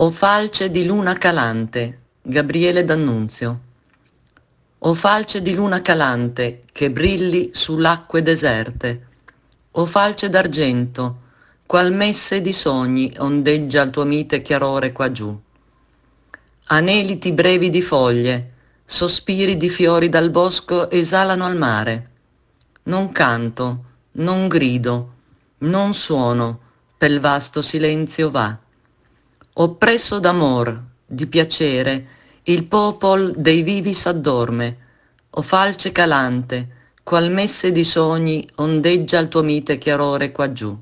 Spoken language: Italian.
O falce di luna calante, Gabriele D'Annunzio. O falce di luna calante, che brilli sull'acque deserte. O falce d'argento, qual messe di sogni ondeggia il tuo mite chiarore qua giù. Aneliti brevi di foglie, sospiri di fiori dal bosco esalano al mare. Non canto, non grido, non suono, pel vasto silenzio va. Oppresso d'amor, di piacere, il popol dei vivi s'addorme, o falce calante, qual messe di sogni ondeggia il tuo mite chiarore quaggiù.